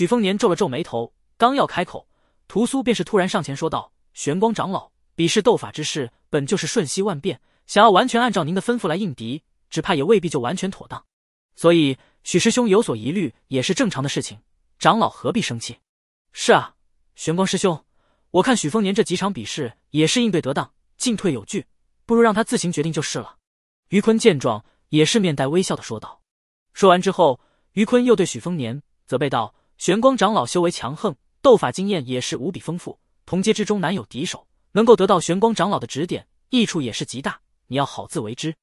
许丰年皱了皱眉头，刚要开口，屠苏便是突然上前说道：“玄光长老，比试斗法之事本就是瞬息万变，想要完全按照您的吩咐来应敌，只怕也未必就完全妥当。所以许师兄有所疑虑也是正常的事情，长老何必生气？”“是啊，玄光师兄，我看许丰年这几场比试也是应对得当，进退有据，不如让他自行决定就是了。”于坤见状，也是面带微笑的说道。说完之后，于坤又对许丰年责备道。玄光长老修为强横，斗法经验也是无比丰富，同阶之中难有敌手。能够得到玄光长老的指点，益处也是极大。你要好自为之。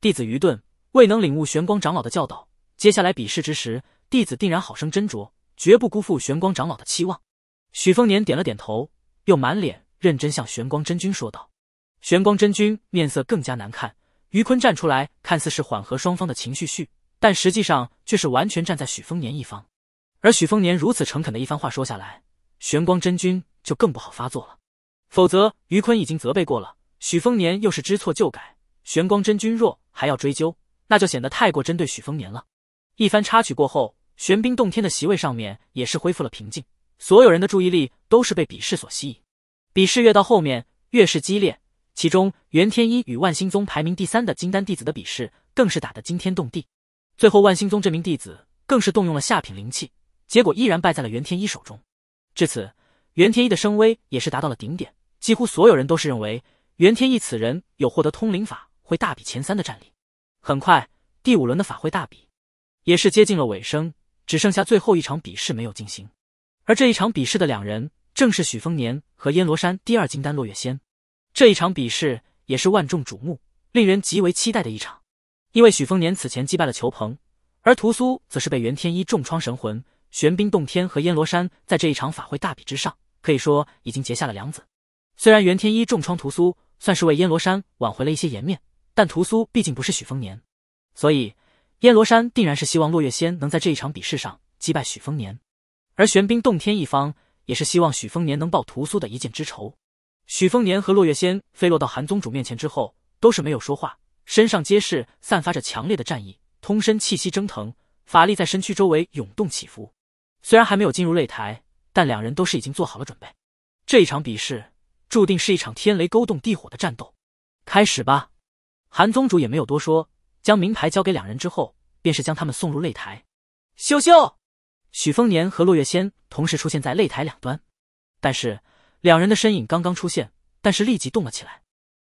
弟子愚钝，未能领悟玄光长老的教导，接下来比试之时，弟子定然好生斟酌，绝不辜负玄光长老的期望。许丰年点了点头，又满脸认真向玄光真君说道。玄光真君面色更加难看。于坤站出来，看似是缓和双方的情绪绪，但实际上却是完全站在许丰年一方。而许丰年如此诚恳的一番话说下来，玄光真君就更不好发作了。否则，于坤已经责备过了，许丰年又是知错就改，玄光真君若还要追究，那就显得太过针对许丰年了。一番插曲过后，玄冰洞天的席位上面也是恢复了平静，所有人的注意力都是被比试所吸引。比试越到后面越是激烈，其中袁天一与万星宗排名第三的金丹弟子的比试更是打得惊天动地，最后万星宗这名弟子更是动用了下品灵气，结果依然败在了袁天一手中。至此，袁天一的声威也是达到了顶点，几乎所有人都是认为袁天一此人有获得通灵法会大比前三的战力。很快，第五轮的法会大比也是接近了尾声，只剩下最后一场比试没有进行。而这一场比试的两人，正是许丰年和燕罗山第二金丹落月仙。这一场比试也是万众瞩目，令人极为期待的一场。因为许丰年此前击败了裘鹏，而屠苏则是被袁天一重创神魂。玄冰洞天和燕罗山在这一场法会大比之上，可以说已经结下了梁子。虽然袁天一重创屠苏，算是为燕罗山挽回了一些颜面，但屠苏毕竟不是许丰年，所以燕罗山定然是希望落月仙能在这一场比试上击败许丰年。而玄冰洞天一方也是希望许丰年能报屠苏的一箭之仇。许丰年和落月仙飞落到韩宗主面前之后，都是没有说话，身上皆是散发着强烈的战意，通身气息蒸腾，法力在身躯周围涌动起伏。虽然还没有进入擂台，但两人都是已经做好了准备。这一场比试注定是一场天雷勾动地火的战斗。开始吧！韩宗主也没有多说，将名牌交给两人之后，便是将他们送入擂台。咻咻！许丰年和落月仙同时出现在擂台两端，但是两人的身影刚刚出现，但是立即动了起来。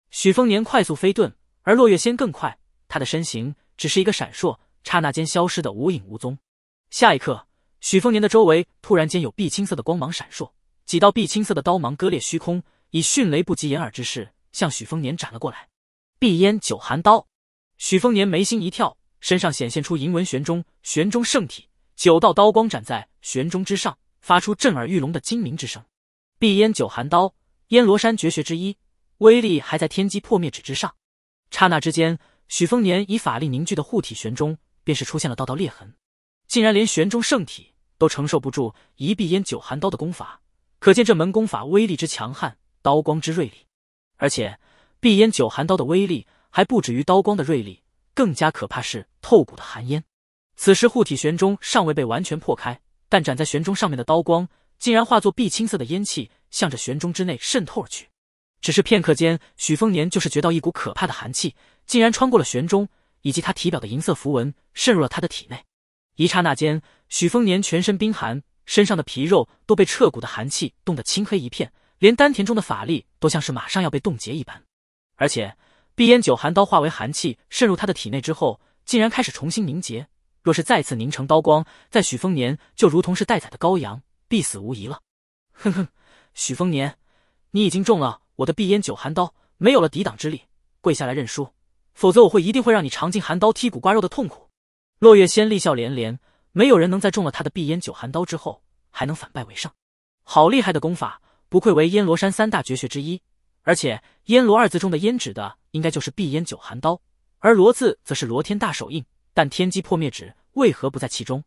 许丰年快速飞遁，而落月仙更快，他的身形只是一个闪烁，刹那间消失的无影无踪。下一刻。许丰年的周围突然间有碧青色的光芒闪烁，几道碧青色的刀芒割裂虚空，以迅雷不及掩耳之势向许丰年斩了过来。碧烟九寒刀，许丰年眉心一跳，身上显现出银纹玄钟，玄钟圣体，九道刀光斩在玄钟之上，发出震耳欲聋的金鸣之声。碧烟九寒刀，燕罗山绝学之一，威力还在天机破灭指之上。刹那之间，许丰年以法力凝聚的护体玄钟便是出现了道道裂痕，竟然连玄钟圣体。都承受不住一碧烟九寒刀的功法，可见这门功法威力之强悍，刀光之锐利。而且碧烟九寒刀的威力还不止于刀光的锐利，更加可怕是透骨的寒烟。此时护体玄钟尚未被完全破开，但斩在玄钟上面的刀光竟然化作碧青色的烟气，向着玄钟之内渗透而去。只是片刻间，许丰年就是觉到一股可怕的寒气，竟然穿过了玄钟以及他体表的银色符文，渗入了他的体内。一刹那间，许丰年全身冰寒，身上的皮肉都被彻骨的寒气冻得青黑一片，连丹田中的法力都像是马上要被冻结一般。而且碧烟九寒刀化为寒气渗入他的体内之后，竟然开始重新凝结。若是再次凝成刀光，在许丰年就如同是待宰的羔羊，必死无疑了。哼哼，许丰年，你已经中了我的碧烟九寒刀，没有了抵挡之力，跪下来认输，否则我会一定会让你尝尽寒刀剔骨刮肉的痛苦。落月仙厉笑连连，没有人能在中了他的碧烟九寒刀之后还能反败为胜。好厉害的功法，不愧为燕罗山三大绝学之一。而且“燕罗”二字中的“燕”指的应该就是碧烟九寒刀，而“罗”字则是罗天大手印。但天机破灭指为何不在其中？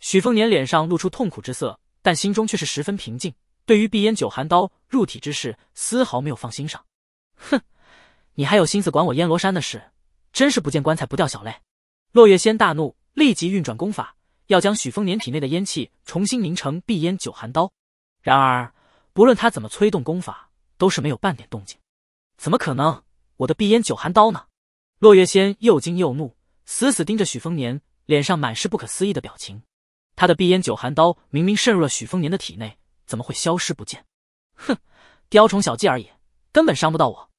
许风年脸上露出痛苦之色，但心中却是十分平静，对于碧烟九寒刀入体之事丝毫没有放心上。哼，你还有心思管我燕罗山的事，真是不见棺材不掉小泪。落月仙大怒，立即运转功法，要将许风年体内的烟气重新凝成碧烟九寒刀。然而，不论他怎么催动功法，都是没有半点动静。怎么可能？我的碧烟九寒刀呢？落月仙又惊又怒，死死盯着许风年，脸上满是不可思议的表情。他的碧烟九寒刀明明渗入了许风年的体内，怎么会消失不见？哼，雕虫小技而已，根本伤不到我。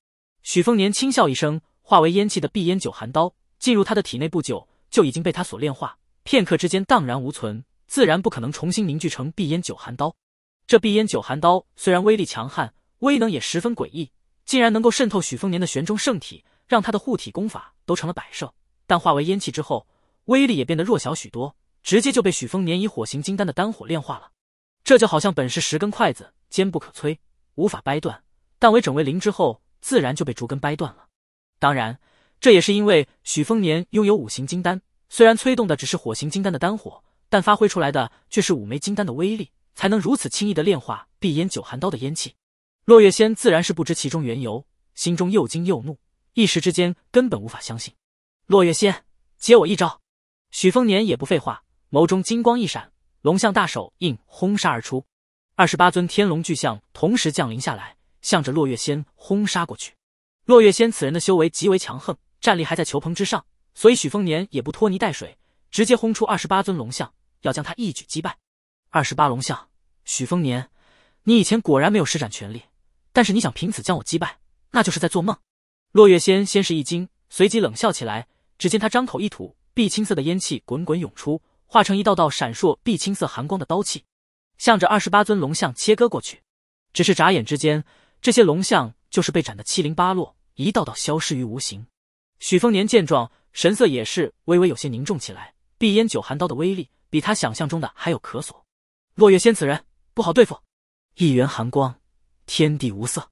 许风年轻笑一声，化为烟气的碧烟九寒刀。进入他的体内不久，就已经被他所炼化，片刻之间荡然无存，自然不可能重新凝聚成碧烟九寒刀。这碧烟九寒刀虽然威力强悍，威能也十分诡异，竟然能够渗透许丰年的玄中圣体，让他的护体功法都成了摆设。但化为烟气之后，威力也变得弱小许多，直接就被许丰年以火行金丹的丹火炼化了。这就好像本是十根筷子，坚不可摧，无法掰断，但为整为零之后，自然就被竹根掰断了。当然。这也是因为许丰年拥有五行金丹，虽然催动的只是火行金丹的丹火，但发挥出来的却是五枚金丹的威力，才能如此轻易的炼化碧烟九寒刀的烟气。落月仙自然是不知其中缘由，心中又惊又怒，一时之间根本无法相信。落月仙接我一招！许丰年也不废话，眸中金光一闪，龙象大手印轰杀而出，二十八尊天龙巨象同时降临下来，向着落月仙轰杀过去。落月仙此人的修为极为强横。战力还在球棚之上，所以许丰年也不拖泥带水，直接轰出二十八尊龙像，要将他一举击败。二十八龙像，许丰年，你以前果然没有施展全力，但是你想凭此将我击败，那就是在做梦。落月仙先是一惊，随即冷笑起来。只见他张口一吐，碧青色的烟气滚滚涌出，化成一道道闪烁碧青色寒光的刀气，向着二十八尊龙像切割过去。只是眨眼之间，这些龙像就是被斩得七零八落，一道道消失于无形。许丰年见状，神色也是微微有些凝重起来。碧烟九寒刀的威力比他想象中的还有可锁。落月仙此人不好对付。一元寒光，天地无色。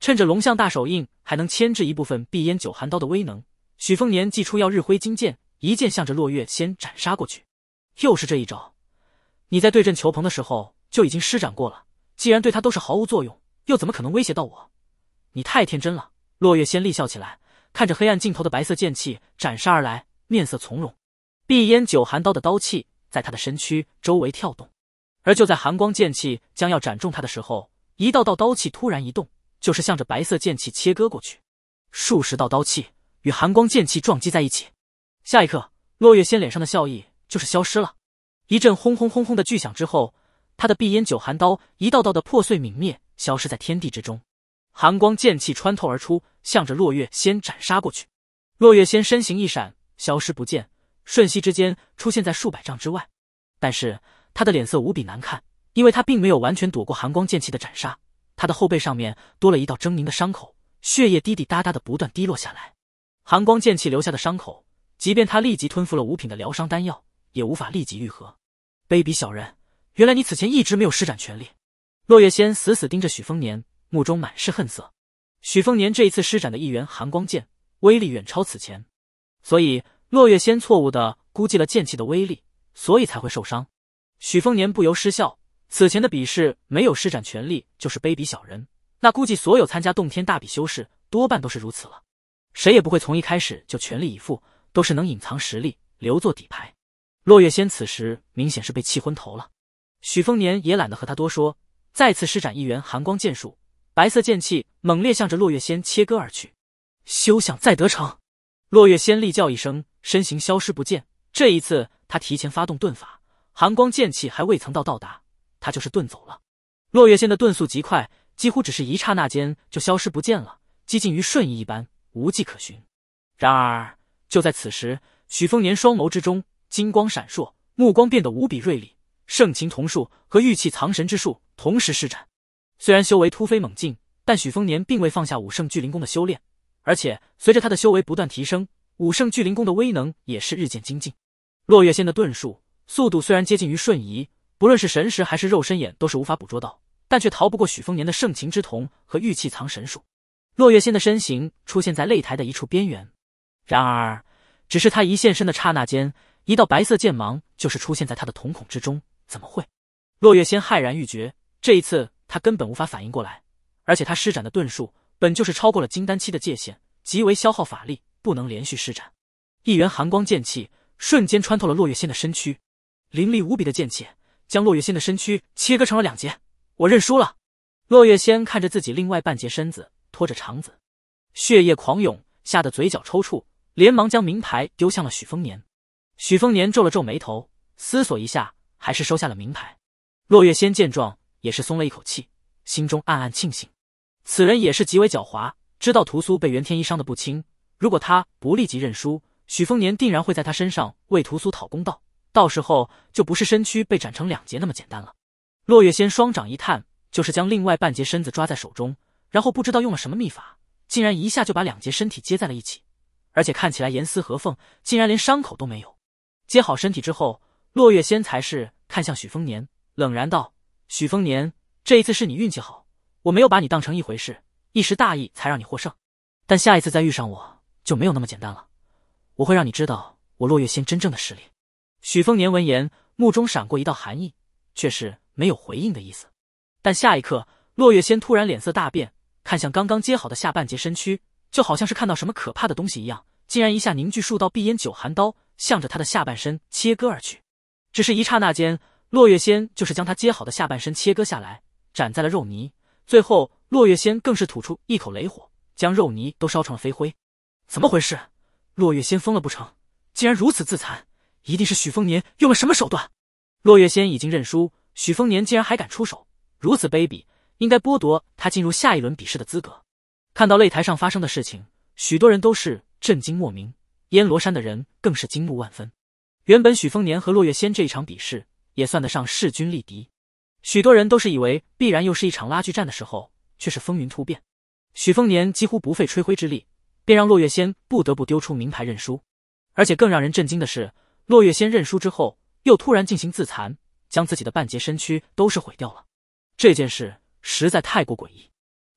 趁着龙象大手印还能牵制一部分碧烟九寒刀的威能，许丰年祭出要日辉金剑，一剑向着落月仙斩杀过去。又是这一招，你在对阵裘鹏的时候就已经施展过了。既然对他都是毫无作用，又怎么可能威胁到我？你太天真了！落月仙厉笑起来。看着黑暗尽头的白色剑气斩杀而来，面色从容。碧烟九寒刀的刀气在他的身躯周围跳动，而就在寒光剑气将要斩中他的时候，一道道刀气突然移动，就是向着白色剑气切割过去。数十道刀气与寒光剑气撞击在一起，下一刻，落月仙脸上的笑意就是消失了。一阵轰轰轰轰的巨响之后，他的碧烟九寒刀一道道的破碎泯灭，消失在天地之中。寒光剑气穿透而出，向着落月仙斩杀过去。落月仙身形一闪，消失不见，瞬息之间出现在数百丈之外。但是他的脸色无比难看，因为他并没有完全躲过寒光剑气的斩杀，他的后背上面多了一道狰狞的伤口，血液滴滴答答的不断滴落下来。寒光剑气留下的伤口，即便他立即吞服了五品的疗伤丹药，也无法立即愈合。卑鄙小人，原来你此前一直没有施展全力。落月仙死死盯着许丰年。目中满是恨色，许凤年这一次施展的一元寒光剑威力远超此前，所以落月仙错误的估计了剑气的威力，所以才会受伤。许凤年不由失笑，此前的比试没有施展全力就是卑鄙小人，那估计所有参加洞天大比修士多半都是如此了，谁也不会从一开始就全力以赴，都是能隐藏实力留作底牌。落月仙此时明显是被气昏头了，许凤年也懒得和他多说，再次施展一元寒光剑术。白色剑气猛烈向着落月仙切割而去，休想再得逞！落月仙厉叫一声，身形消失不见。这一次，他提前发动遁法，寒光剑气还未曾到到达，他就是遁走了。落月仙的遁速极快，几乎只是一刹那间就消失不见了，接近于瞬移一般，无迹可寻。然而，就在此时，许丰年双眸之中金光闪烁，目光变得无比锐利，圣情瞳术和玉器藏神之术同时施展。虽然修为突飞猛进，但许丰年并未放下武圣巨灵功的修炼，而且随着他的修为不断提升，武圣巨灵功的威能也是日渐精进。落月仙的遁术速度虽然接近于瞬移，不论是神识还是肉身眼都是无法捕捉到，但却逃不过许丰年的圣情之瞳和玉器藏神术。落月仙的身形出现在擂台的一处边缘，然而只是他一现身的刹那间，一道白色剑芒就是出现在他的瞳孔之中。怎么会？落月仙骇然欲绝，这一次。他根本无法反应过来，而且他施展的遁术本就是超过了金丹期的界限，极为消耗法力，不能连续施展。一员寒光剑气瞬间穿透了落月仙的身躯，凌厉无比的剑气将落月仙的身躯切割成了两截。我认输了。落月仙看着自己另外半截身子拖着肠子，血液狂涌，吓得嘴角抽搐，连忙将名牌丢向了许丰年。许丰年皱了皱眉头，思索一下，还是收下了名牌。落月仙见状。也是松了一口气，心中暗暗庆幸。此人也是极为狡猾，知道屠苏被袁天一伤得不轻，如果他不立即认输，许丰年定然会在他身上为屠苏讨公道，到时候就不是身躯被斩成两截那么简单了。落月仙双掌一探，就是将另外半截身子抓在手中，然后不知道用了什么秘法，竟然一下就把两截身体接在了一起，而且看起来严丝合缝，竟然连伤口都没有。接好身体之后，落月仙才是看向许丰年，冷然道。许丰年，这一次是你运气好，我没有把你当成一回事，一时大意才让你获胜。但下一次再遇上我，就没有那么简单了。我会让你知道我落月仙真正的实力。许丰年闻言，目中闪过一道寒意，却是没有回应的意思。但下一刻，落月仙突然脸色大变，看向刚刚接好的下半截身躯，就好像是看到什么可怕的东西一样，竟然一下凝聚数道碧烟九寒刀，向着他的下半身切割而去。只是一刹那间。落月仙就是将他接好的下半身切割下来，斩在了肉泥。最后，落月仙更是吐出一口雷火，将肉泥都烧成了飞灰。怎么回事？落月仙疯了不成？竟然如此自残！一定是许丰年用了什么手段。落月仙已经认输，许丰年竟然还敢出手，如此卑鄙，应该剥夺他进入下一轮比试的资格。看到擂台上发生的事情，许多人都是震惊莫名，燕罗山的人更是惊怒万分。原本许丰年和落月仙这一场比试。也算得上势均力敌，许多人都是以为必然又是一场拉锯战的时候，却是风云突变。许丰年几乎不费吹灰之力，便让落月仙不得不丢出名牌认输。而且更让人震惊的是，落月仙认输之后，又突然进行自残，将自己的半截身躯都是毁掉了。这件事实在太过诡异，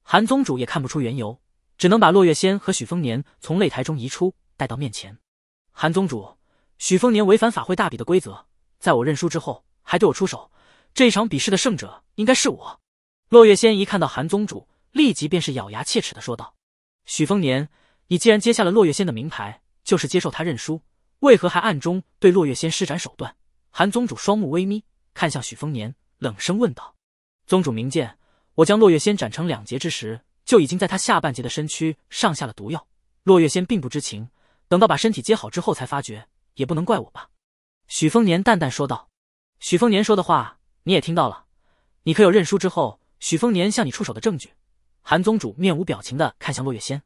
韩宗主也看不出缘由，只能把落月仙和许丰年从擂台中移出，带到面前。韩宗主，许丰年违反法会大比的规则，在我认输之后。还对我出手，这一场比试的胜者应该是我。落月仙一看到韩宗主，立即便是咬牙切齿的说道：“许丰年，你既然接下了落月仙的名牌，就是接受他认输，为何还暗中对落月仙施展手段？”韩宗主双目微眯，看向许丰年，冷声问道：“宗主明鉴，我将落月仙斩成两截之时，就已经在他下半截的身躯上下了毒药。落月仙并不知情，等到把身体接好之后才发觉，也不能怪我吧？”许丰年淡淡说道。许丰年说的话你也听到了，你可有认输之后许丰年向你出手的证据？韩宗主面无表情的看向落月仙，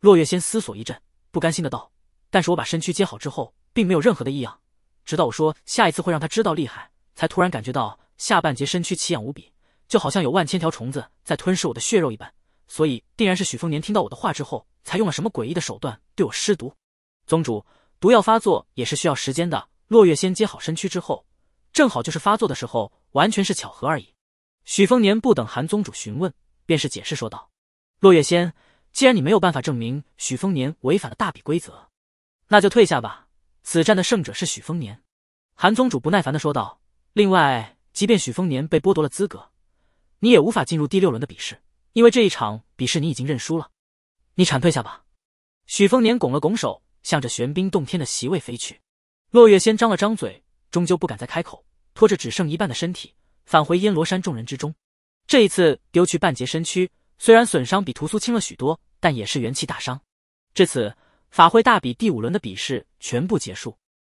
落月仙思索一阵，不甘心的道：“但是我把身躯接好之后，并没有任何的异样，直到我说下一次会让他知道厉害，才突然感觉到下半截身躯奇痒无比，就好像有万千条虫子在吞噬我的血肉一般，所以定然是许丰年听到我的话之后，才用了什么诡异的手段对我施毒。宗主，毒药发作也是需要时间的。落月仙接好身躯之后。”正好就是发作的时候，完全是巧合而已。许丰年不等韩宗主询问，便是解释说道：“落月仙，既然你没有办法证明许丰年违反了大比规则，那就退下吧。此战的胜者是许丰年。”韩宗主不耐烦的说道：“另外，即便许丰年被剥夺了资格，你也无法进入第六轮的比试，因为这一场比试你已经认输了。你铲退下吧。”许丰年拱了拱手，向着玄冰洞天的席位飞去。落月仙张了张嘴。终究不敢再开口，拖着只剩一半的身体返回烟罗山众人之中。这一次丢去半截身躯，虽然损伤比屠苏轻了许多，但也是元气大伤。至此，法会大比第五轮的比试全部结束。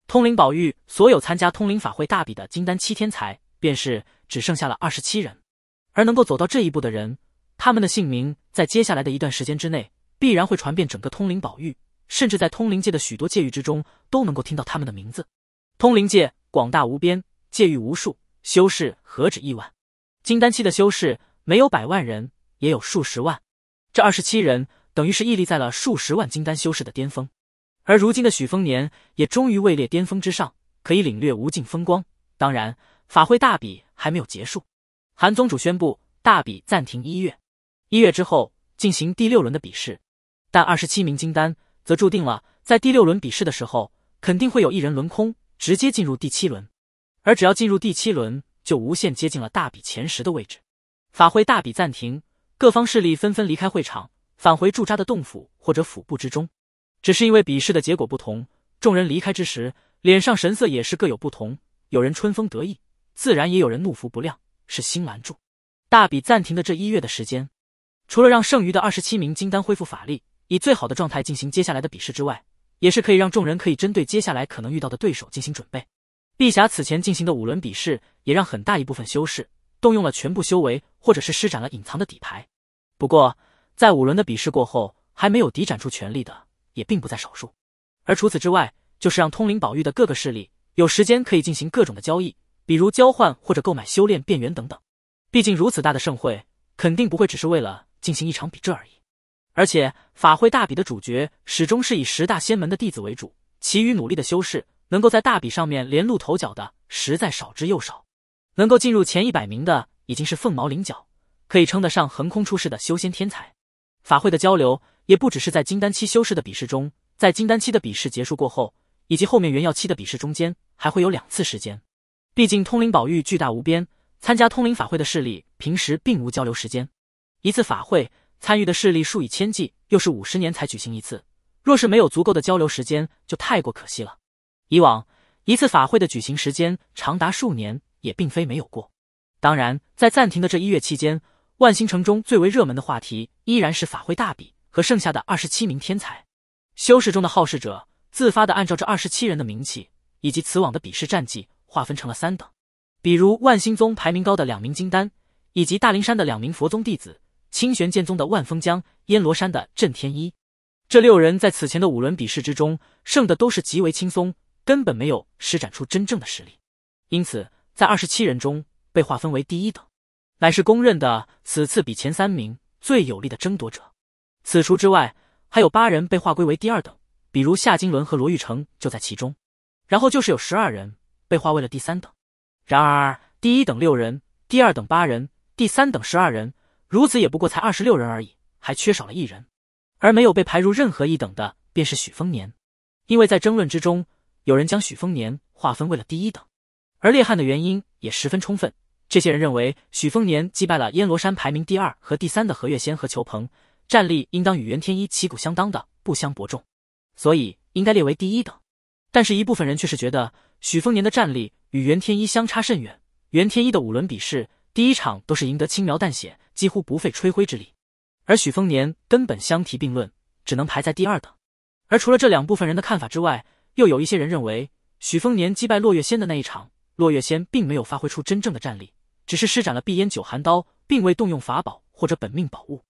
通灵宝玉所有参加通灵法会大比的金丹七天才，便是只剩下了二十七人。而能够走到这一步的人，他们的姓名在接下来的一段时间之内，必然会传遍整个通灵宝玉，甚至在通灵界的许多界域之中，都能够听到他们的名字。通灵界。广大无边，界域无数，修士何止亿万？金丹期的修士没有百万人，也有数十万。这二十七人等于是屹立在了数十万金丹修士的巅峰。而如今的许丰年也终于位列巅峰之上，可以领略无尽风光。当然，法会大比还没有结束，韩宗主宣布大比暂停一月，一月之后进行第六轮的比试。但二十七名金丹则注定了，在第六轮比试的时候，肯定会有一人轮空。直接进入第七轮，而只要进入第七轮，就无限接近了大比前十的位置。法会大比暂停，各方势力纷纷离开会场，返回驻扎的洞府或者府部之中。只是因为比试的结果不同，众人离开之时，脸上神色也是各有不同。有人春风得意，自然也有人怒服不亮。是新拦住大比暂停的这一月的时间，除了让剩余的二十七名金丹恢复法力，以最好的状态进行接下来的比试之外。也是可以让众人可以针对接下来可能遇到的对手进行准备。碧霞此前进行的五轮比试，也让很大一部分修士动用了全部修为，或者是施展了隐藏的底牌。不过，在五轮的比试过后，还没有抵展出全力的，也并不在少数。而除此之外，就是让通灵宝玉的各个势力有时间可以进行各种的交易，比如交换或者购买修炼变元等等。毕竟如此大的盛会，肯定不会只是为了进行一场比这而已。而且法会大比的主角始终是以十大仙门的弟子为主，其余努力的修士能够在大比上面连露头角的实在少之又少，能够进入前一百名的已经是凤毛麟角，可以称得上横空出世的修仙天才。法会的交流也不只是在金丹期修士的比试中，在金丹期的比试结束过后，以及后面元耀期的比试中间，还会有两次时间。毕竟通灵宝玉巨大无边，参加通灵法会的势力平时并无交流时间，一次法会。参与的势力数以千计，又是五十年才举行一次，若是没有足够的交流时间，就太过可惜了。以往一次法会的举行时间长达数年，也并非没有过。当然，在暂停的这一月期间，万星城中最为热门的话题依然是法会大比和剩下的二十七名天才修士中的好事者自发的按照这二十七人的名气以及此往的比试战绩划分成了三等，比如万星宗排名高的两名金丹，以及大灵山的两名佛宗弟子。清玄剑宗的万峰江、燕罗山的震天一，这六人在此前的五轮比试之中胜的都是极为轻松，根本没有施展出真正的实力，因此在二十七人中被划分为第一等，乃是公认的此次比前三名最有力的争夺者。此除之外，还有八人被划归为第二等，比如夏金轮和罗玉成就在其中。然后就是有十二人被划为了第三等。然而，第一等六人，第二等八人，第三等十二人。如此也不过才二十六人而已，还缺少了一人。而没有被排入任何一等的，便是许丰年。因为在争论之中，有人将许丰年划分为了第一等，而列汉的原因也十分充分。这些人认为许丰年击败了燕罗山排名第二和第三的何月仙和裘鹏，战力应当与袁天一旗鼓相当的不相伯仲，所以应该列为第一等。但是，一部分人却是觉得许丰年的战力与袁天一相差甚远。袁天一的五轮比试，第一场都是赢得轻描淡写。几乎不费吹灰之力，而许丰年根本相提并论，只能排在第二等。而除了这两部分人的看法之外，又有一些人认为，许丰年击败落月仙的那一场，落月仙并没有发挥出真正的战力，只是施展了碧烟九寒刀，并未动用法宝或者本命宝物。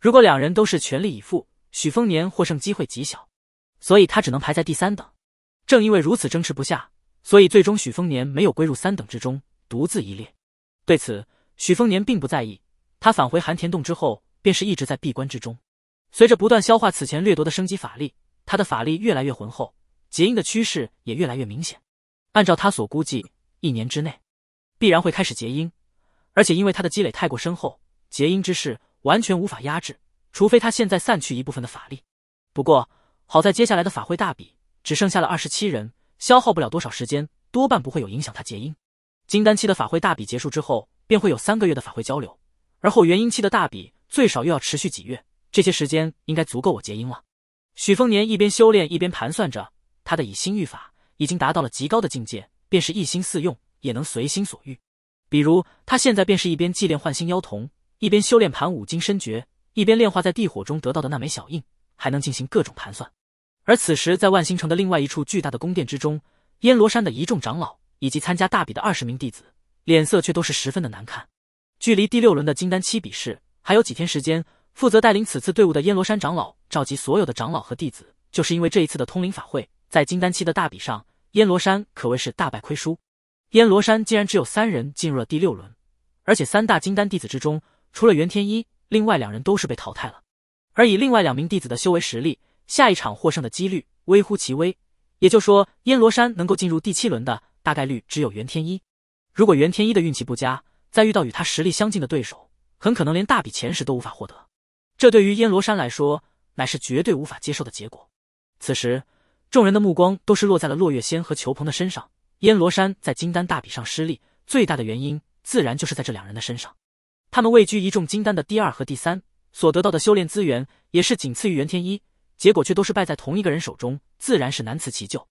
如果两人都是全力以赴，许丰年获胜机会极小，所以他只能排在第三等。正因为如此争持不下，所以最终许丰年没有归入三等之中，独自一列。对此，许丰年并不在意。他返回寒田洞之后，便是一直在闭关之中。随着不断消化此前掠夺的升级法力，他的法力越来越浑厚，结印的趋势也越来越明显。按照他所估计，一年之内必然会开始结印，而且因为他的积累太过深厚，结印之势完全无法压制，除非他现在散去一部分的法力。不过好在接下来的法会大比只剩下了二十七人，消耗不了多少时间，多半不会有影响。他结印金丹期的法会大比结束之后，便会有三个月的法会交流。而后元婴期的大比最少又要持续几月，这些时间应该足够我结婴了。许丰年一边修炼一边盘算着，他的以心御法已经达到了极高的境界，便是一心四用也能随心所欲。比如他现在便是一边祭炼换心妖童，一边修炼盘五金深诀，一边炼化在地火中得到的那枚小印，还能进行各种盘算。而此时在万星城的另外一处巨大的宫殿之中，燕罗山的一众长老以及参加大比的二十名弟子，脸色却都是十分的难看。距离第六轮的金丹期比试还有几天时间。负责带领此次队伍的燕罗山长老召集所有的长老和弟子，就是因为这一次的通灵法会，在金丹期的大比上，燕罗山可谓是大败亏输。燕罗山竟然只有三人进入了第六轮，而且三大金丹弟子之中，除了袁天一，另外两人都是被淘汰了。而以另外两名弟子的修为实力，下一场获胜的几率微乎其微。也就是说，燕罗山能够进入第七轮的大概率只有袁天一。如果袁天一的运气不佳，在遇到与他实力相近的对手，很可能连大笔钱时都无法获得，这对于燕罗山来说，乃是绝对无法接受的结果。此时，众人的目光都是落在了落月仙和裘鹏的身上。燕罗山在金丹大比上失利，最大的原因自然就是在这两人的身上。他们位居一众金丹的第二和第三，所得到的修炼资源也是仅次于袁天一，结果却都是败在同一个人手中，自然是难辞其咎。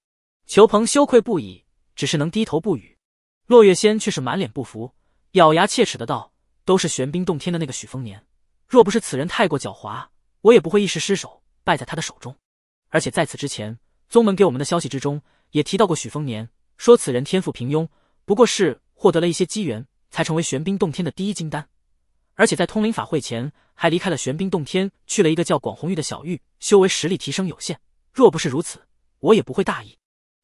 裘鹏羞愧不已，只是能低头不语。落月仙却是满脸不服。咬牙切齿的道：“都是玄冰洞天的那个许丰年，若不是此人太过狡猾，我也不会一时失手败在他的手中。而且在此之前，宗门给我们的消息之中也提到过许丰年，说此人天赋平庸，不过是获得了一些机缘才成为玄冰洞天的第一金丹。而且在通灵法会前，还离开了玄冰洞天，去了一个叫广红玉的小玉，修为实力提升有限。若不是如此，我也不会大意。”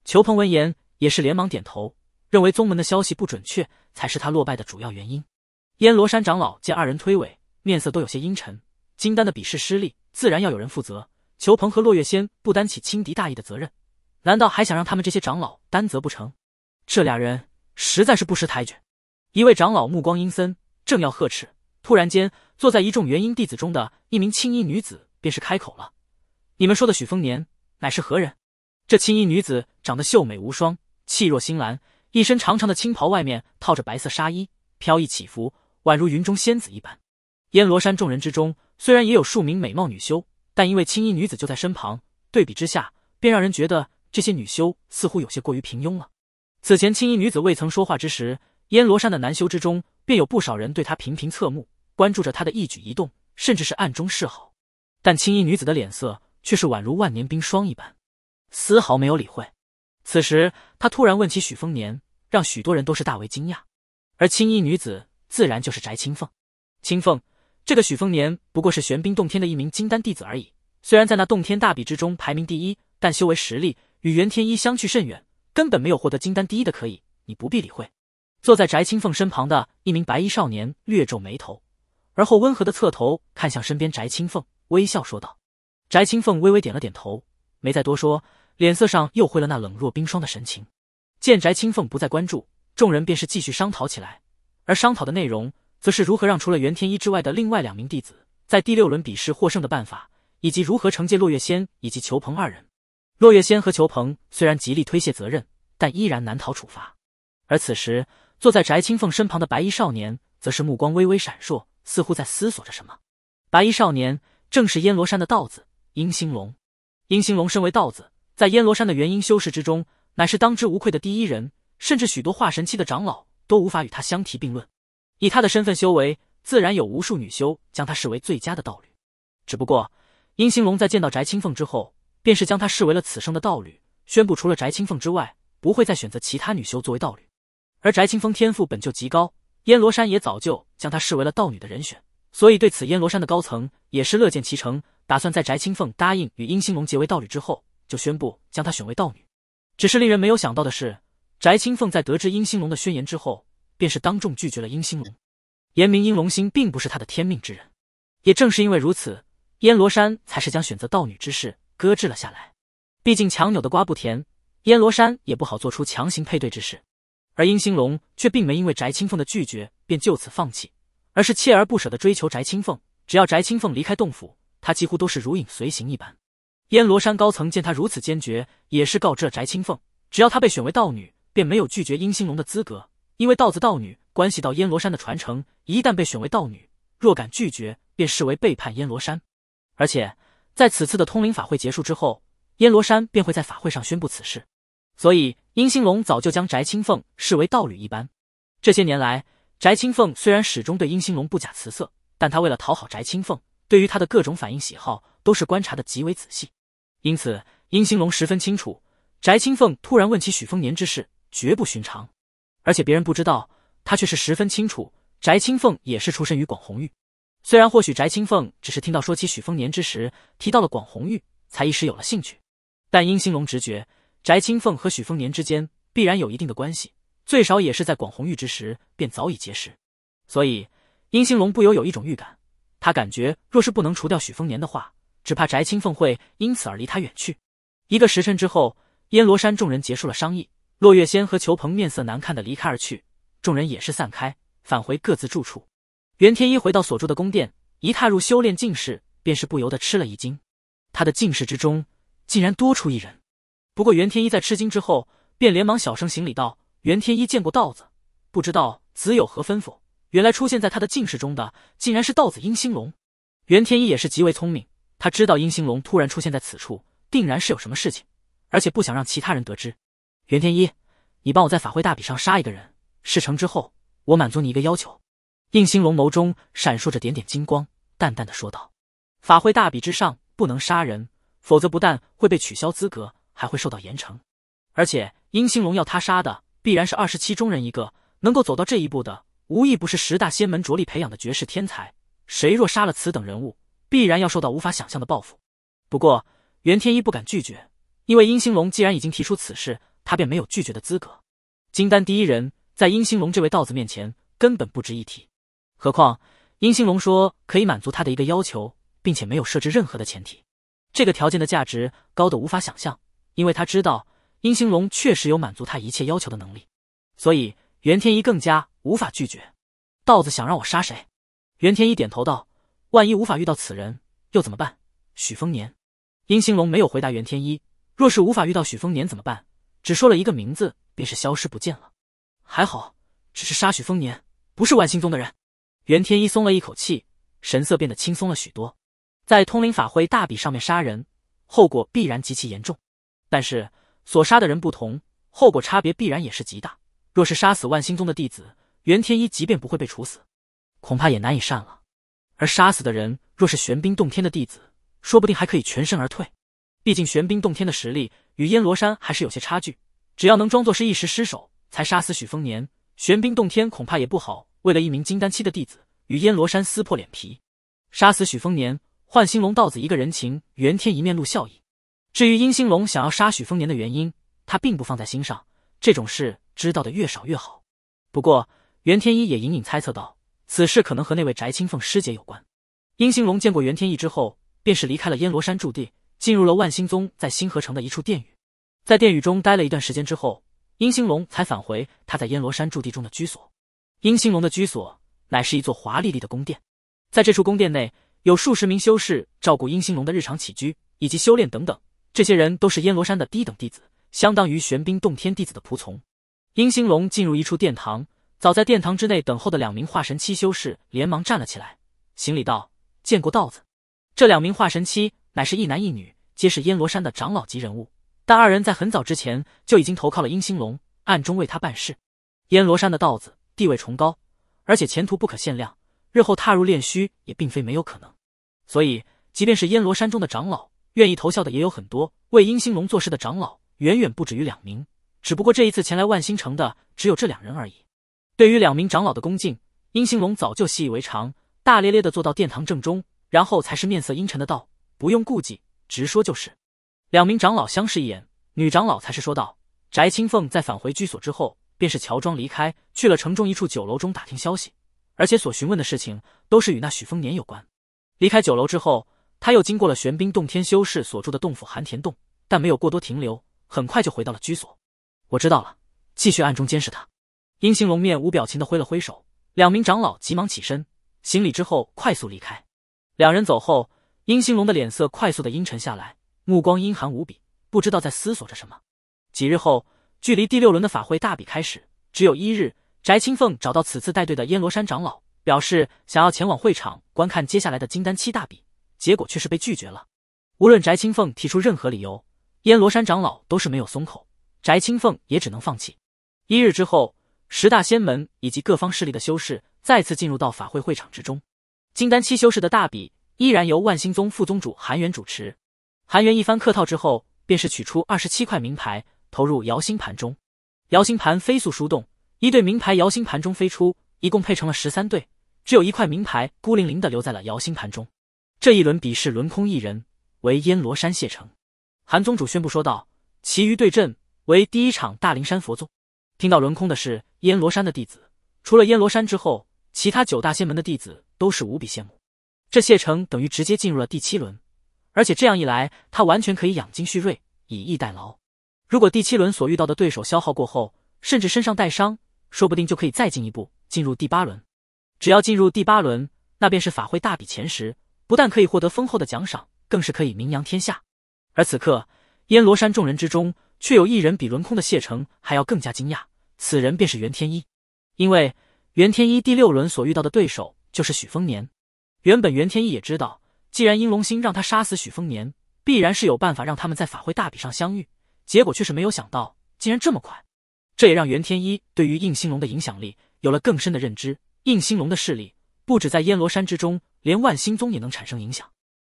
裘鹏闻言也是连忙点头。认为宗门的消息不准确，才是他落败的主要原因。燕罗山长老见二人推诿，面色都有些阴沉。金丹的比试失利，自然要有人负责。裘鹏和落月仙不担起轻敌大义的责任，难道还想让他们这些长老担责不成？这俩人实在是不识抬举。一位长老目光阴森，正要呵斥，突然间，坐在一众元婴弟子中的一名青衣女子便是开口了：“你们说的许丰年，乃是何人？”这青衣女子长得秀美无双，气若新兰。一身长长的青袍，外面套着白色纱衣，飘逸起伏，宛如云中仙子一般。燕罗山众人之中，虽然也有数名美貌女修，但因为青衣女子就在身旁，对比之下，便让人觉得这些女修似乎有些过于平庸了。此前青衣女子未曾说话之时，燕罗山的男修之中便有不少人对她频频侧目，关注着她的一举一动，甚至是暗中示好。但青衣女子的脸色却是宛如万年冰霜一般，丝毫没有理会。此时，他突然问起许丰年，让许多人都是大为惊讶。而青衣女子自然就是翟青凤。青凤，这个许丰年不过是玄冰洞天的一名金丹弟子而已。虽然在那洞天大比之中排名第一，但修为实力与袁天一相去甚远，根本没有获得金丹第一的。可以，你不必理会。坐在翟青凤身旁的一名白衣少年略皱眉头，而后温和的侧头看向身边翟青凤，微笑说道。翟青凤微微点了点头，没再多说。脸色上又挥了那冷若冰霜的神情，见翟青凤不再关注，众人便是继续商讨起来。而商讨的内容，则是如何让除了袁天一之外的另外两名弟子在第六轮比试获胜的办法，以及如何惩戒落月仙以及裘鹏二人。落月仙和裘鹏虽然极力推卸责任，但依然难逃处罚。而此时坐在翟青凤身旁的白衣少年，则是目光微微闪烁，似乎在思索着什么。白衣少年正是燕罗山的道子殷兴龙。殷兴龙身为道子。在燕罗山的元婴修士之中，乃是当之无愧的第一人，甚至许多化神期的长老都无法与他相提并论。以他的身份修为，自然有无数女修将他视为最佳的道侣。只不过，殷兴龙在见到翟青凤之后，便是将她视为了此生的道侣，宣布除了翟青凤之外，不会再选择其他女修作为道侣。而翟青风天赋本就极高，燕罗山也早就将她视为了道女的人选，所以对此燕罗山的高层也是乐见其成，打算在翟青凤答应与殷兴龙结为道侣之后。就宣布将她选为道女，只是令人没有想到的是，翟青凤在得知殷星龙的宣言之后，便是当众拒绝了殷星龙，言明殷龙星并不是他的天命之人。也正是因为如此，燕罗山才是将选择道女之事搁置了下来，毕竟强扭的瓜不甜，燕罗山也不好做出强行配对之事。而殷星龙却并没因为翟青凤的拒绝便就此放弃，而是锲而不舍的追求翟青凤，只要翟青凤离开洞府，他几乎都是如影随形一般。燕罗山高层见他如此坚决，也是告知了翟青凤，只要她被选为道女，便没有拒绝殷星龙的资格。因为道子道女关系到燕罗山的传承，一旦被选为道女，若敢拒绝，便视为背叛燕罗山。而且，在此次的通灵法会结束之后，燕罗山便会在法会上宣布此事。所以，殷星龙早就将翟青凤视为道侣一般。这些年来，翟青凤虽然始终对殷星龙不假辞色，但他为了讨好翟青凤，对于他的各种反应喜好，都是观察的极为仔细。因此，殷兴龙十分清楚，翟青凤突然问起许丰年之事，绝不寻常。而且别人不知道，他却是十分清楚。翟青凤也是出身于广红玉，虽然或许翟青凤只是听到说起许丰年之时提到了广红玉，才一时有了兴趣，但殷兴龙直觉，翟青凤和许丰年之间必然有一定的关系，最少也是在广红玉之时便早已结识。所以，殷兴龙不由有一种预感，他感觉若是不能除掉许丰年的话。只怕翟青凤会因此而离他远去。一个时辰之后，燕罗山众人结束了商议，落月仙和裘鹏面色难看的离开而去。众人也是散开，返回各自住处。袁天一回到所住的宫殿，一踏入修炼境室，便是不由得吃了一惊。他的境室之中竟然多出一人。不过袁天一在吃惊之后，便连忙小声行礼道：“袁天一见过道子，不知道子有何吩咐？”原来出现在他的境室中的，竟然是道子殷兴龙。袁天一也是极为聪明。他知道殷兴龙突然出现在此处，定然是有什么事情，而且不想让其他人得知。袁天一，你帮我在法会大比上杀一个人，事成之后，我满足你一个要求。应兴龙眸中闪烁着点点金光，淡淡的说道：“法会大比之上不能杀人，否则不但会被取消资格，还会受到严惩。而且殷兴龙要他杀的，必然是二十七中人一个。能够走到这一步的，无一不是十大仙门着力培养的绝世天才。谁若杀了此等人物？”必然要受到无法想象的报复。不过袁天一不敢拒绝，因为殷兴龙既然已经提出此事，他便没有拒绝的资格。金丹第一人，在殷兴龙这位道子面前根本不值一提。何况殷兴龙说可以满足他的一个要求，并且没有设置任何的前提。这个条件的价值高的无法想象，因为他知道殷兴龙确实有满足他一切要求的能力，所以袁天一更加无法拒绝。道子想让我杀谁？袁天一点头道。万一无法遇到此人又怎么办？许丰年，殷兴龙没有回答袁天一。若是无法遇到许丰年怎么办？只说了一个名字，便是消失不见了。还好，只是杀许丰年，不是万星宗的人。袁天一松了一口气，神色变得轻松了许多。在通灵法会大比上面杀人，后果必然极其严重。但是所杀的人不同，后果差别必然也是极大。若是杀死万星宗的弟子，袁天一即便不会被处死，恐怕也难以善了。而杀死的人若是玄冰洞天的弟子，说不定还可以全身而退。毕竟玄冰洞天的实力与燕罗山还是有些差距。只要能装作是一时失手才杀死许丰年，玄冰洞天恐怕也不好为了一名金丹期的弟子与燕罗山撕破脸皮。杀死许丰年，换星龙道子一个人情。袁天一面露笑意。至于阴星龙想要杀许丰年的原因，他并不放在心上。这种事知道的越少越好。不过袁天一也隐隐猜测到。此事可能和那位翟清凤师姐有关。殷星龙见过袁天逸之后，便是离开了燕罗山驻地，进入了万星宗在星河城的一处殿宇。在殿宇中待了一段时间之后，殷星龙才返回他在燕罗山驻地中的居所。殷星龙的居所乃是一座华丽丽的宫殿，在这处宫殿内，有数十名修士照顾殷星龙的日常起居以及修炼等等。这些人都是燕罗山的低等弟子，相当于玄冰洞天弟子的仆从。殷星龙进入一处殿堂。早在殿堂之内等候的两名化神期修士连忙站了起来，行礼道：“见过道子。”这两名化神期乃是一男一女，皆是燕罗山的长老级人物。但二人在很早之前就已经投靠了殷星龙，暗中为他办事。燕罗山的道子地位崇高，而且前途不可限量，日后踏入炼虚也并非没有可能。所以，即便是燕罗山中的长老，愿意投效的也有很多。为殷星龙做事的长老远远不止于两名，只不过这一次前来万星城的只有这两人而已。对于两名长老的恭敬，殷兴龙早就习以为常，大咧咧的坐到殿堂正中，然后才是面色阴沉的道：“不用顾忌，直说就是。”两名长老相视一眼，女长老才是说道：“翟青凤在返回居所之后，便是乔装离开，去了城中一处酒楼中打听消息，而且所询问的事情都是与那许丰年有关。离开酒楼之后，他又经过了玄冰洞天修士所住的洞府寒田洞，但没有过多停留，很快就回到了居所。我知道了，继续暗中监视他。”殷兴龙面无表情地挥了挥手，两名长老急忙起身行礼之后，快速离开。两人走后，殷兴龙的脸色快速地阴沉下来，目光阴寒无比，不知道在思索着什么。几日后，距离第六轮的法会大比开始只有一日，翟青凤找到此次带队的燕罗山长老，表示想要前往会场观看接下来的金丹七大比，结果却是被拒绝了。无论翟青凤提出任何理由，燕罗山长老都是没有松口，翟青凤也只能放弃。一日之后。十大仙门以及各方势力的修士再次进入到法会会场之中。金丹期修士的大比依然由万星宗副宗主韩元主持。韩元一番客套之后，便是取出二十七块名牌投入摇星盘中。摇星盘飞速输动，一对名牌摇星盘中飞出，一共配成了十三对，只有一块名牌孤零零的留在了摇星盘中。这一轮比试轮空一人，为燕罗山谢城。韩宗主宣布说道：“其余对阵为第一场大灵山佛宗。”听到轮空的是燕罗山的弟子除了燕罗山之后，其他九大仙门的弟子都是无比羡慕。这谢成等于直接进入了第七轮，而且这样一来，他完全可以养精蓄锐，以逸待劳。如果第七轮所遇到的对手消耗过后，甚至身上带伤，说不定就可以再进一步进入第八轮。只要进入第八轮，那便是法会大比前十，不但可以获得丰厚的奖赏，更是可以名扬天下。而此刻，燕罗山众人之中，却有一人比轮空的谢成还要更加惊讶。此人便是袁天一，因为袁天一第六轮所遇到的对手就是许丰年。原本袁天一也知道，既然应龙星让他杀死许丰年，必然是有办法让他们在法会大比上相遇。结果却是没有想到，竟然这么快。这也让袁天一对于应星龙的影响力有了更深的认知。应星龙的势力不止在燕罗山之中，连万星宗也能产生影响。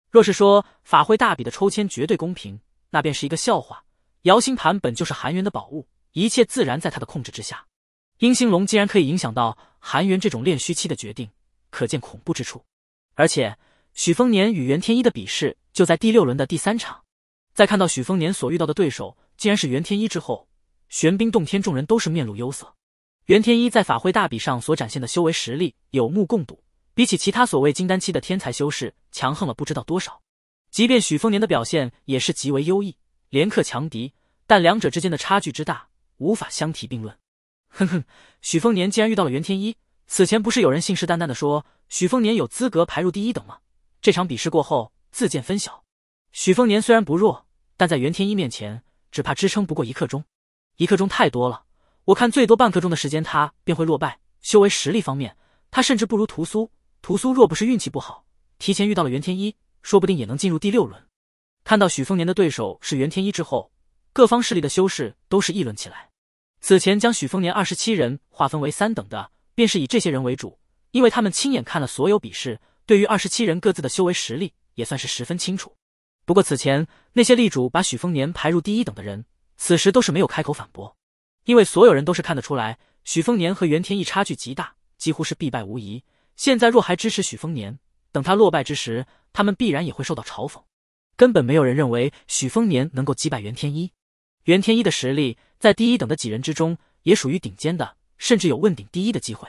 若是说法会大比的抽签绝对公平，那便是一个笑话。姚星盘本就是韩元的宝物。一切自然在他的控制之下。殷兴龙竟然可以影响到韩元这种炼虚期的决定，可见恐怖之处。而且许丰年与袁天一的比试就在第六轮的第三场。在看到许丰年所遇到的对手竟然是袁天一之后，玄冰洞天众人都是面露忧色。袁天一在法会大比上所展现的修为实力有目共睹，比起其他所谓金丹期的天才修士强横了不知道多少。即便许丰年的表现也是极为优异，连克强敌，但两者之间的差距之大。无法相提并论。哼哼，许丰年竟然遇到了袁天一。此前不是有人信誓旦旦的说，许丰年有资格排入第一等吗？这场比试过后，自见分晓。许丰年虽然不弱，但在袁天一面前，只怕支撑不过一刻钟。一刻钟太多了，我看最多半刻钟的时间，他便会落败。修为实力方面，他甚至不如屠苏。屠苏若不是运气不好，提前遇到了袁天一，说不定也能进入第六轮。看到许丰年的对手是袁天一之后，各方势力的修士都是议论起来。此前将许丰年二十七人划分为三等的，便是以这些人为主，因为他们亲眼看了所有比试，对于二十七人各自的修为实力也算是十分清楚。不过此前那些力主把许丰年排入第一等的人，此时都是没有开口反驳，因为所有人都是看得出来，许丰年和袁天一差距极大，几乎是必败无疑。现在若还支持许丰年，等他落败之时，他们必然也会受到嘲讽。根本没有人认为许丰年能够击败袁天一。袁天一的实力，在第一等的几人之中，也属于顶尖的，甚至有问鼎第一的机会。